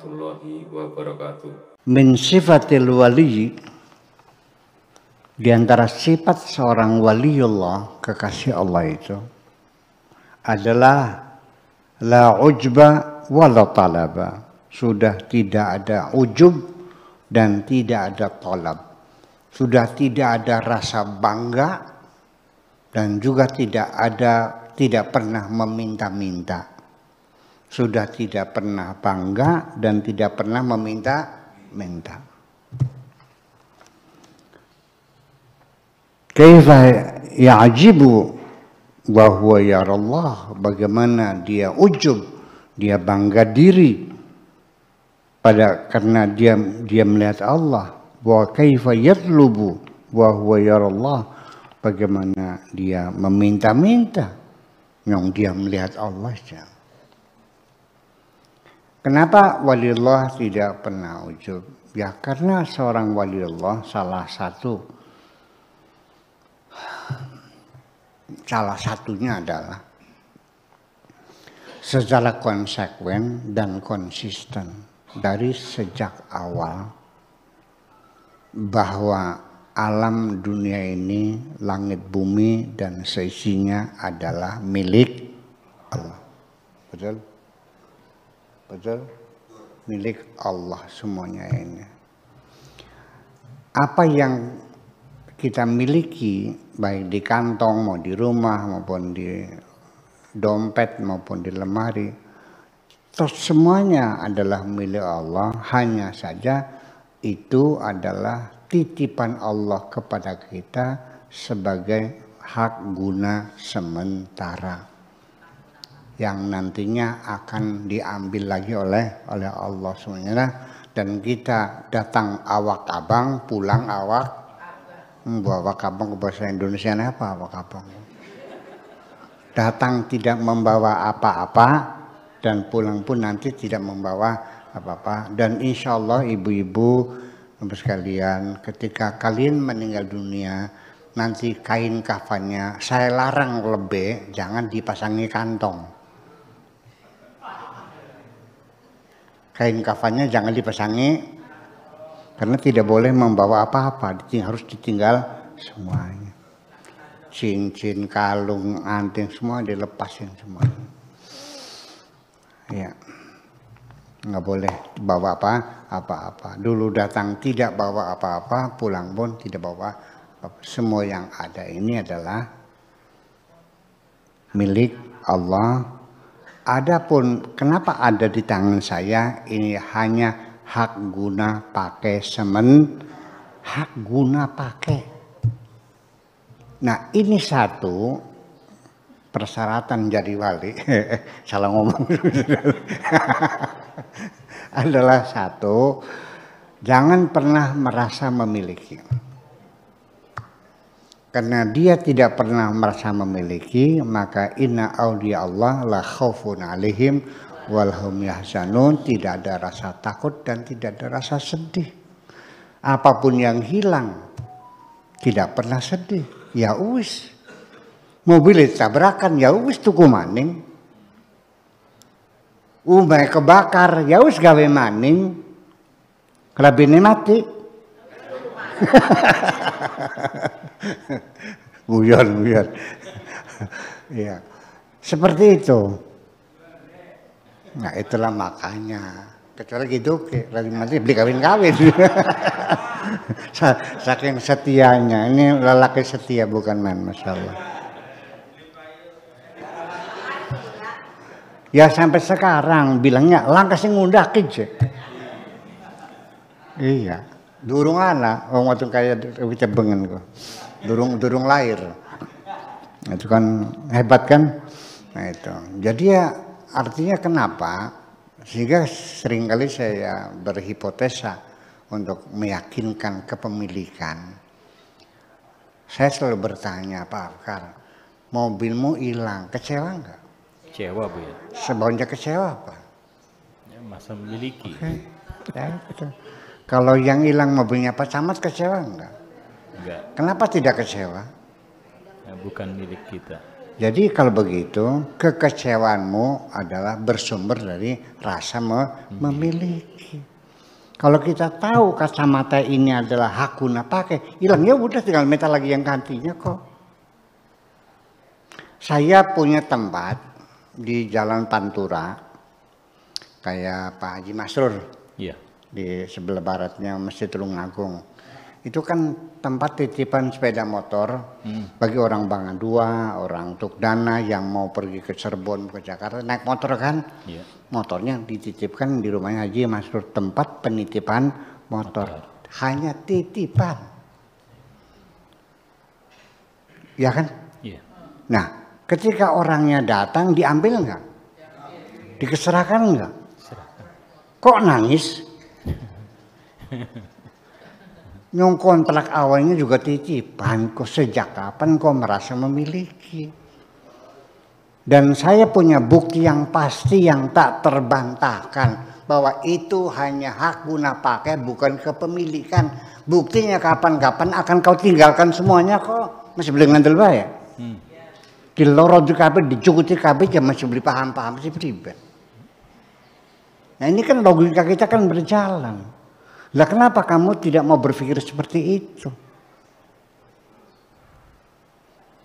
warahmatullahi wabarakatuh. Min sifatil wali di antara sifat seorang waliullah kekasih Allah itu adalah la ujba wala talaba. Sudah tidak ada ujub dan tidak ada talab. Sudah tidak ada rasa bangga dan juga tidak ada tidak pernah meminta-minta sudah tidak pernah bangga dan tidak pernah meminta-minta. Kaifa ya'jibu wa huwa ya Allah bagaimana dia ujub dia bangga diri pada karena dia dia melihat Allah wa kaifa yatlubu wa huwa ya Allah bagaimana dia meminta-minta yang dia melihat Allah saja Kenapa waliullah tidak pernah ujub? Ya karena seorang waliullah salah satu salah satunya adalah secara konsekuen dan konsisten dari sejak awal bahwa alam dunia ini langit bumi dan seisinya adalah milik Allah. Betul? betul milik Allah semuanya ini apa yang kita miliki baik di kantong mau di rumah maupun di dompet maupun di lemari terus semuanya adalah milik Allah hanya saja itu adalah titipan Allah kepada kita sebagai hak guna sementara yang nantinya akan diambil lagi oleh oleh Allah swt dan kita datang awak abang pulang awak hmm, bawa awak abang ke bahasa Indonesia apa awak abang datang tidak membawa apa-apa dan pulang pun nanti tidak membawa apa-apa dan insya Allah ibu-ibu sekalian ketika kalian meninggal dunia nanti kain kafannya saya larang lebih jangan dipasangi kantong kain kafannya jangan dipasangi karena tidak boleh membawa apa-apa harus ditinggal semuanya cincin kalung anting semua dilepasin semua ya nggak boleh bawa apa apa-apa dulu datang tidak bawa apa-apa pulang pun tidak bawa semua yang ada ini adalah milik Allah Adapun kenapa ada di tangan saya ini hanya hak guna pakai semen, hak guna pakai. Nah ini satu persyaratan jadi wali, salah ngomong, adalah satu, jangan pernah merasa memiliki karena dia tidak pernah merasa memiliki maka inna awliya Allah la khawfun alihim walhum yahzanun tidak ada rasa takut dan tidak ada rasa sedih apapun yang hilang tidak pernah sedih ya wis mobil tabrakan ya wis tuku maning umay kebakar ya wis gawe maning labine mati guyon, guyon. ya. Seperti itu. Nah itulah makanya. Kecuali gitu, lagi mati beli kawin-kawin. Saking setianya. Ini lelaki setia bukan main, Masya Allah. Ya sampai sekarang bilangnya langkah ngundak ngundah Iya durung anak wong waktu kaya cebengan kok durung durung lahir itu kan hebat kan nah itu jadi ya artinya kenapa sehingga seringkali saya berhipotesa untuk meyakinkan kepemilikan saya selalu bertanya Pak Afkar mobilmu hilang kecewa nggak kecewa bu ya sebanyak kecewa apa ya, masa memiliki okay. ya, kalau yang hilang mobilnya Pak Camat kecewa enggak? Enggak. Kenapa tidak kecewa? Ya, bukan milik kita. Jadi kalau begitu kekecewaanmu adalah bersumber dari rasa me memiliki. Kalau kita tahu kacamata ini adalah hakuna pakai, hilang ya udah tinggal minta lagi yang gantinya kok. Saya punya tempat di Jalan Pantura kayak Pak Haji Masrur. Iya di sebelah baratnya Masjid Tulung Agung. Itu kan tempat titipan sepeda motor hmm. bagi orang dua orang Tukdana yang mau pergi ke Cirebon, ke Jakarta naik motor kan. Yeah. Motornya dititipkan di rumahnya Haji masuk tempat penitipan motor. motor. Hanya titipan. Ya kan? Yeah. Nah, ketika orangnya datang diambil enggak? dikeserahkan enggak? Kok nangis? Nyong kontrak awalnya juga titipan kok sejak kapan kau merasa memiliki. Dan saya punya bukti yang pasti yang tak terbantahkan bahwa itu hanya hak guna pakai bukan kepemilikan. Buktinya kapan-kapan akan kau tinggalkan semuanya kok. Masih beli ngandel bayar. Hmm. Di lorot di KB, KB, ya masih beli paham-paham sih pribadi. Nah ini kan logika kita kan berjalan. Lah kenapa kamu tidak mau berpikir seperti itu?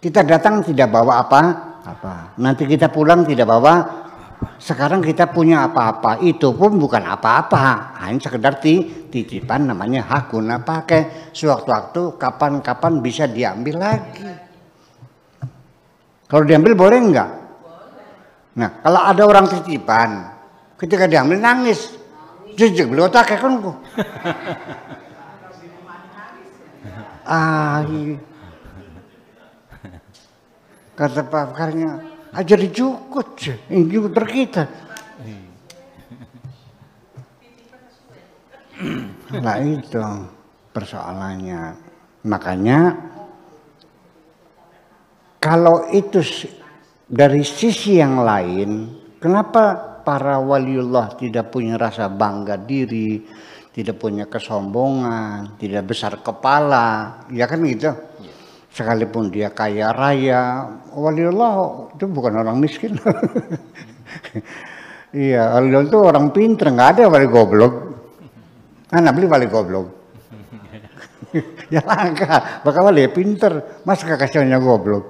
Kita datang tidak bawa apa? Apa? Nanti kita pulang tidak bawa sekarang kita punya apa-apa itu pun bukan apa-apa hanya sekedar titipan namanya hak guna pakai sewaktu-waktu kapan-kapan bisa diambil lagi kalau diambil boleh enggak? nah kalau ada orang titipan ketika diambil nangis jejeglo ta kakonku. ah, iya. Kata Pak Karnya, aja ah, dicukut, ini terkita. Nah itu persoalannya. Makanya kalau itu dari sisi yang lain, kenapa para waliullah tidak punya rasa bangga diri, tidak punya kesombongan, tidak besar kepala, ya kan gitu. Iya. Sekalipun dia kaya raya, waliullah itu bukan orang miskin. Iya, waliullah itu orang pinter, nggak ada wali goblok. Anak beli wali goblok. ya langka, bakal wali ya pinter, masa kekasihnya goblok.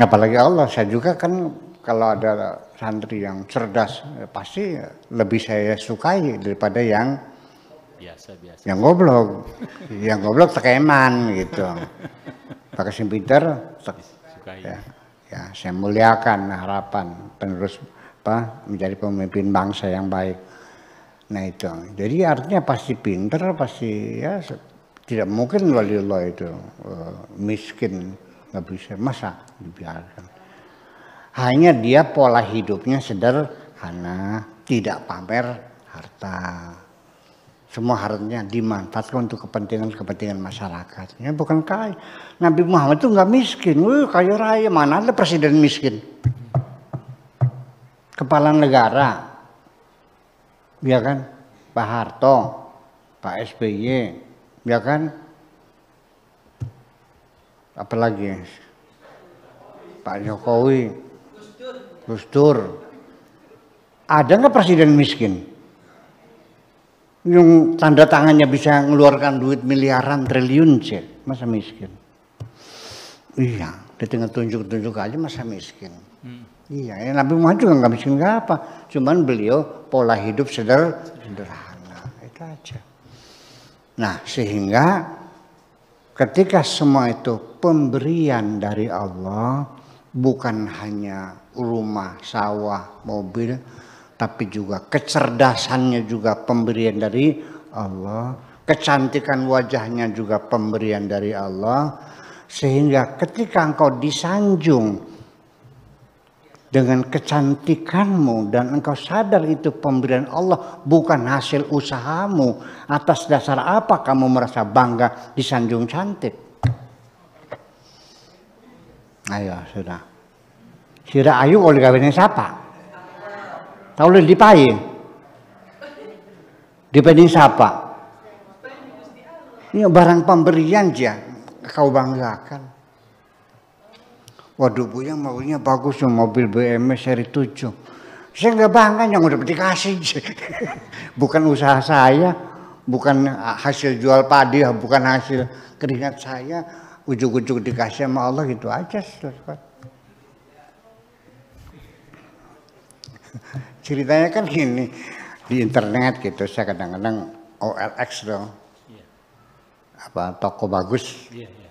Apalagi Allah, saya juga kan kalau ada santri yang cerdas ya pasti lebih saya sukai daripada yang biasa biasa yang goblok yang goblok tekeman gitu pakai sim pinter ya, ya saya muliakan harapan penerus apa menjadi pemimpin bangsa yang baik nah itu jadi artinya pasti pinter pasti ya tidak mungkin Allah itu uh, miskin nggak bisa masa dibiarkan hanya dia pola hidupnya sederhana, tidak pamer harta. Semua hartanya dimanfaatkan untuk kepentingan-kepentingan masyarakat. Ya, bukan kaya. Nabi Muhammad itu nggak miskin. Wih, kaya raya. Mana ada presiden miskin? Kepala negara. Ya kan? Pak Harto, Pak SBY, ya kan? Apalagi Pak Jokowi, Gus Dur. Ada nggak presiden miskin? Yang tanda tangannya bisa mengeluarkan duit miliaran triliun sih, masa miskin? Iya, di tengah tunjuk-tunjuk aja masa miskin. Hmm. Iya, ya Nabi Muhammad juga nggak miskin nggak apa, cuman beliau pola hidup seder sederhana itu aja. Nah, sehingga ketika semua itu pemberian dari Allah, bukan hanya rumah, sawah, mobil, tapi juga kecerdasannya juga pemberian dari Allah, kecantikan wajahnya juga pemberian dari Allah, sehingga ketika engkau disanjung dengan kecantikanmu dan engkau sadar itu pemberian Allah bukan hasil usahamu atas dasar apa kamu merasa bangga disanjung cantik Ayo, sudah. Sira ayu oleh gawene siapa? Tahu lu dipai. Dipending siapa? Ini barang pemberian ya. kau banggakan. Waduh bu yang maunya bagus yang mobil BMW seri 7. Saya nggak bangga yang udah dikasih. bukan usaha saya, bukan hasil jual padi, bukan hasil keringat saya, ujung-ujung dikasih sama Allah gitu aja Ceritanya kan gini di internet gitu saya kadang-kadang OLX dong iya. apa toko bagus yeah, iya.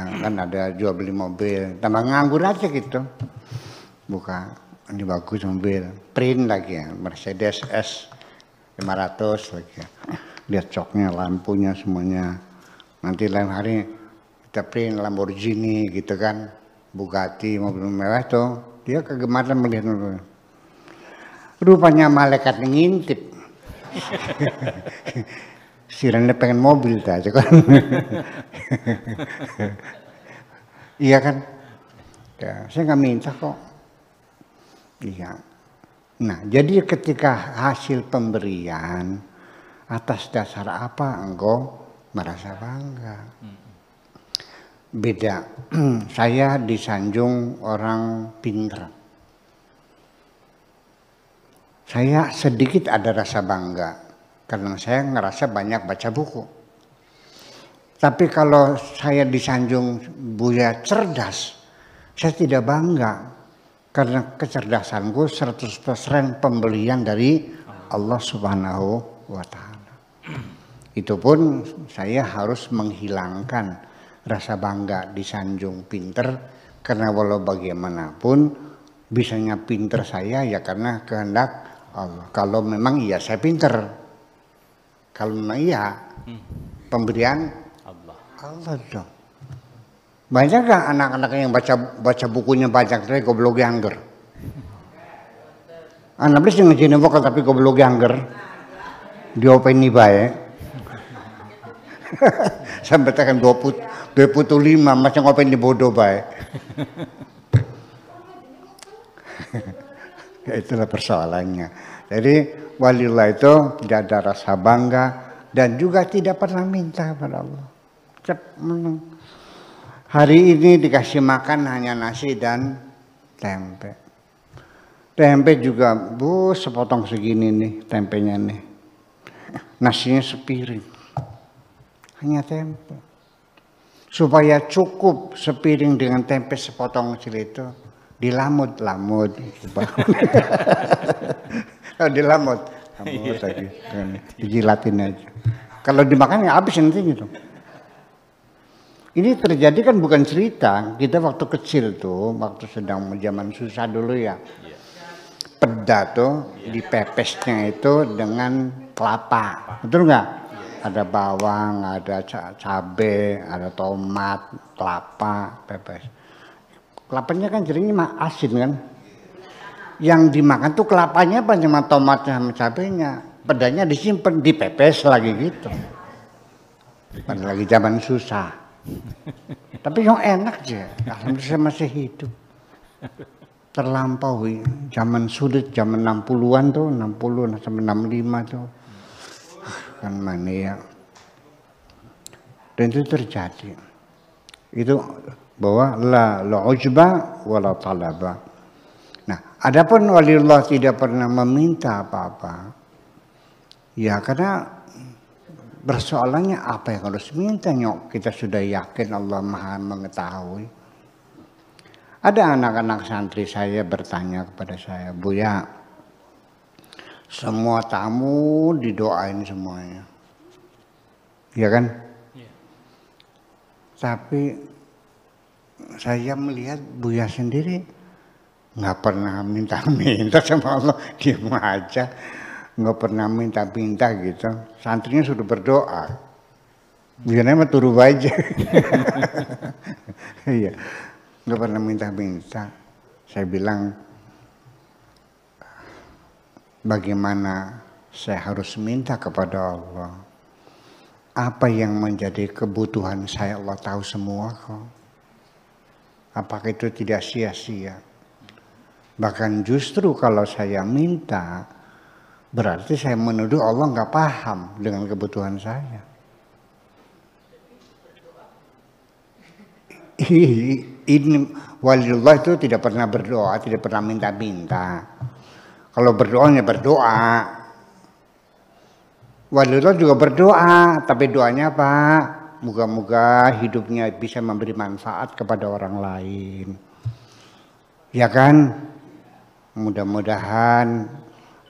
yang kan ada jual beli mobil tambah nganggur aja gitu buka ini bagus mobil print lagi ya Mercedes S 500 lagi ya lihat coknya lampunya semuanya nanti lain hari tapi Lamborghini gitu kan, Bugatti, mobil mewah tuh, dia kegemaran melihat Rupanya malaikat ngintip. si Rene pengen mobil aja kan. iya kan? Ya, saya nggak minta kok. Iya. Nah, jadi ketika hasil pemberian atas dasar apa engkau merasa bangga? Hmm beda. Saya disanjung orang pinter. Saya sedikit ada rasa bangga karena saya ngerasa banyak baca buku. Tapi kalau saya disanjung Buya cerdas, saya tidak bangga karena kecerdasanku persen pembelian dari Allah Subhanahu wa taala. Itu pun saya harus menghilangkan rasa bangga disanjung pinter karena walau bagaimanapun bisanya pinter saya ya karena kehendak Allah. Kalau memang iya saya pinter. Kalau memang iya hmm. pemberian Allah. Allah dong. Banyak kan anak-anak yang baca baca bukunya banyak tapi goblok yangger. Anak beli yang ngejene vokal tapi gobloknya open Diopeni baik. Sampai tekan dua put dua masih lima macam di bodoh baik ya, itulah persoalannya jadi walillah itu tidak ada rasa bangga dan juga tidak pernah minta pada Allah hari ini dikasih makan hanya nasi dan tempe tempe juga bu sepotong segini nih tempenya nih nasinya sepiring hanya tempe supaya cukup sepiring dengan tempe sepotong kecil itu dilamut-lamut kalau oh, dilamut lamut iya. lagi dijilatin aja kalau dimakan ya habis nanti gitu ini terjadi kan bukan cerita kita waktu kecil tuh waktu sedang zaman susah dulu ya iya. peda tuh iya. dipepesnya itu dengan kelapa betul nggak ada bawang, ada cabe, ada tomat, kelapa, pepes. Kelapanya kan jadinya mah asin kan. Yang dimakan tuh kelapanya apa cuma tomatnya sama cabenya. Pedanya disimpan, di pepes lagi gitu. Pada lagi zaman susah. Tapi yang enak aja, alhamdulillah masih hidup. Terlampaui, zaman sulit, zaman 60-an tuh, 60 sampai 65 tuh kan mania ya. dan itu terjadi itu bahwa la la ujba la talaba nah adapun waliullah tidak pernah meminta apa-apa ya karena persoalannya apa yang harus minta nyok kita sudah yakin Allah maha mengetahui ada anak-anak santri saya bertanya kepada saya Buya semua tamu didoain semuanya. Iya kan? Ya. Tapi saya melihat Buya sendiri nggak pernah minta-minta sama Allah, diam aja, nggak pernah minta-minta gitu. Santrinya sudah berdoa, Buya mah turu aja. Iya, nggak pernah minta-minta. Saya bilang bagaimana saya harus minta kepada Allah. Apa yang menjadi kebutuhan saya Allah tahu semua kok. Apakah itu tidak sia-sia? Bahkan justru kalau saya minta, berarti saya menuduh Allah nggak paham dengan kebutuhan saya. Ini walillah itu tidak pernah berdoa, tidak pernah minta-minta kalau berdoa ya berdoa. Walillah juga berdoa, tapi doanya apa? Moga-moga hidupnya bisa memberi manfaat kepada orang lain. Ya kan? Mudah-mudahan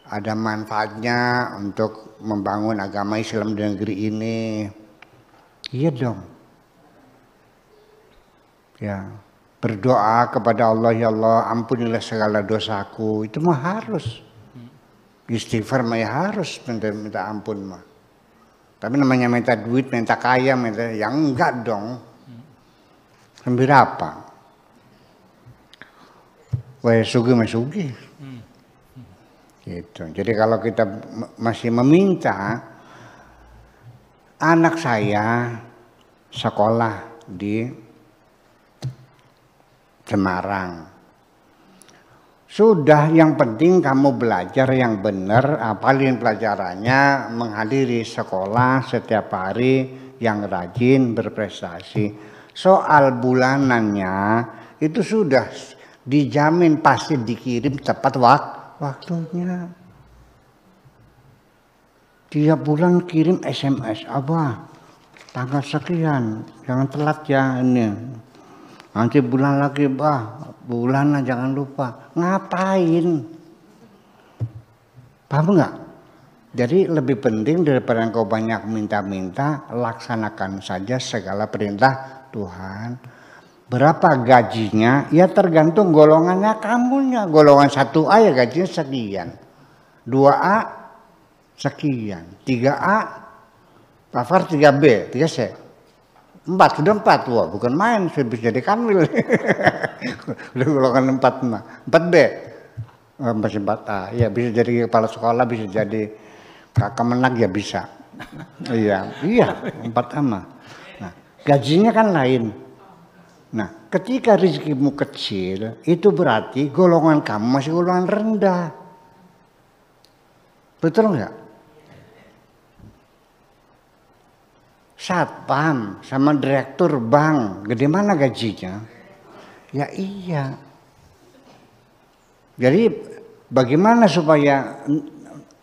ada manfaatnya untuk membangun agama Islam di negeri ini. Iya dong. Ya berdoa kepada Allah ya Allah ampunilah segala dosaku itu mah harus istighfar mah ya harus minta, minta ampun mah tapi namanya minta duit minta kaya minta yang enggak dong sambil apa Wah sugi mah sugi, gitu jadi kalau kita masih meminta anak saya sekolah di Semarang. Sudah yang penting kamu belajar yang benar, apalin pelajarannya, menghadiri sekolah setiap hari yang rajin berprestasi. Soal bulanannya itu sudah dijamin pasti dikirim tepat wak waktunya. Tiap bulan kirim SMS, apa tanggal sekian, jangan telat ya ini. Nanti bulan lagi, bah, bulan lah jangan lupa. Ngapain? Paham nggak? Jadi lebih penting daripada engkau banyak minta-minta, laksanakan saja segala perintah Tuhan. Berapa gajinya? Ya tergantung golongannya kamunya. Golongan 1A ya gajinya sekian. 2A sekian. 3A, cover 3B, 3C empat sudah empat wah bukan main saya bisa jadi kamil udah golongan empat mah empat B eh, masih empat A ah, ya bisa jadi kepala sekolah bisa jadi kakak menak ya bisa iya iya empat A mah nah, gajinya kan lain nah ketika rezekimu kecil itu berarti golongan kamu masih golongan rendah betul nggak satpam sama direktur bank gede mana gajinya ya iya jadi bagaimana supaya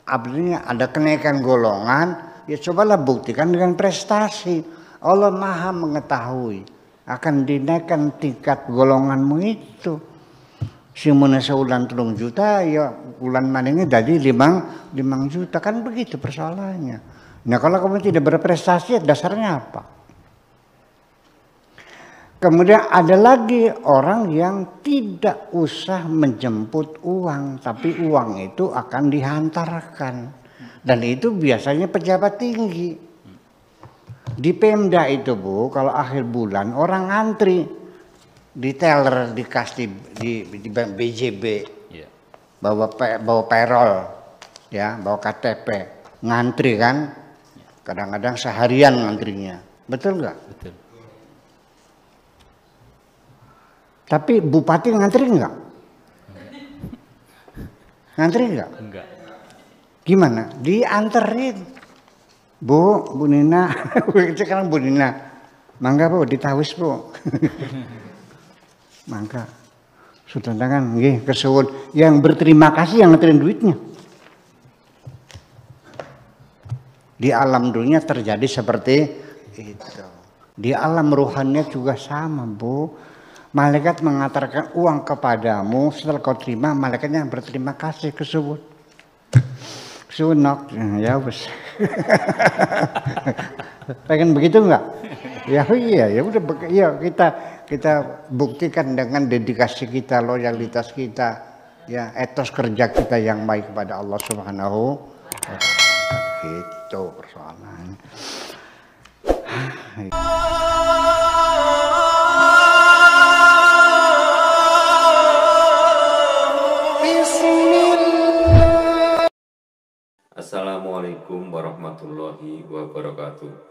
artinya ada kenaikan golongan ya cobalah buktikan dengan prestasi Allah maha mengetahui akan dinaikkan tingkat golonganmu itu si ulang telung juta ya bulan maningnya jadi limang limang juta kan begitu persoalannya Nah kalau kamu tidak berprestasi dasarnya apa? Kemudian ada lagi orang yang tidak usah menjemput uang, tapi uang itu akan dihantarkan. Dan itu biasanya pejabat tinggi. Di Pemda itu Bu, kalau akhir bulan orang antri di teller, di kas, di, di, BJB, iya. bawa, bawa perol, ya, bawa KTP, ngantri kan, Kadang-kadang seharian ngantrinya. Betul nggak? Betul. Tapi bupati ngantri nggak? Ngantri nggak? Enggak. Gimana? Dianterin. Bu, Bu Nina. Sekarang Bu Nina. Mangga Bu, ditawis Bu. Mangga. Sudah tangan, nggih kesuwun. Yang berterima kasih yang nganterin duitnya. Di alam dunia terjadi seperti itu. Di alam ruhannya juga sama, Bu. Malaikat mengantarkan uang kepadamu, setelah kau terima, malaikatnya berterima kasih ke subuh. Sunok, eh, ya bos. Pengen begitu enggak? Ya iya, ya udah ya kita kita buktikan dengan dedikasi kita, loyalitas kita, ya etos kerja kita yang baik kepada Allah Subhanahu wa taala. Gitu kacau persoalan. Assalamualaikum warahmatullahi wabarakatuh.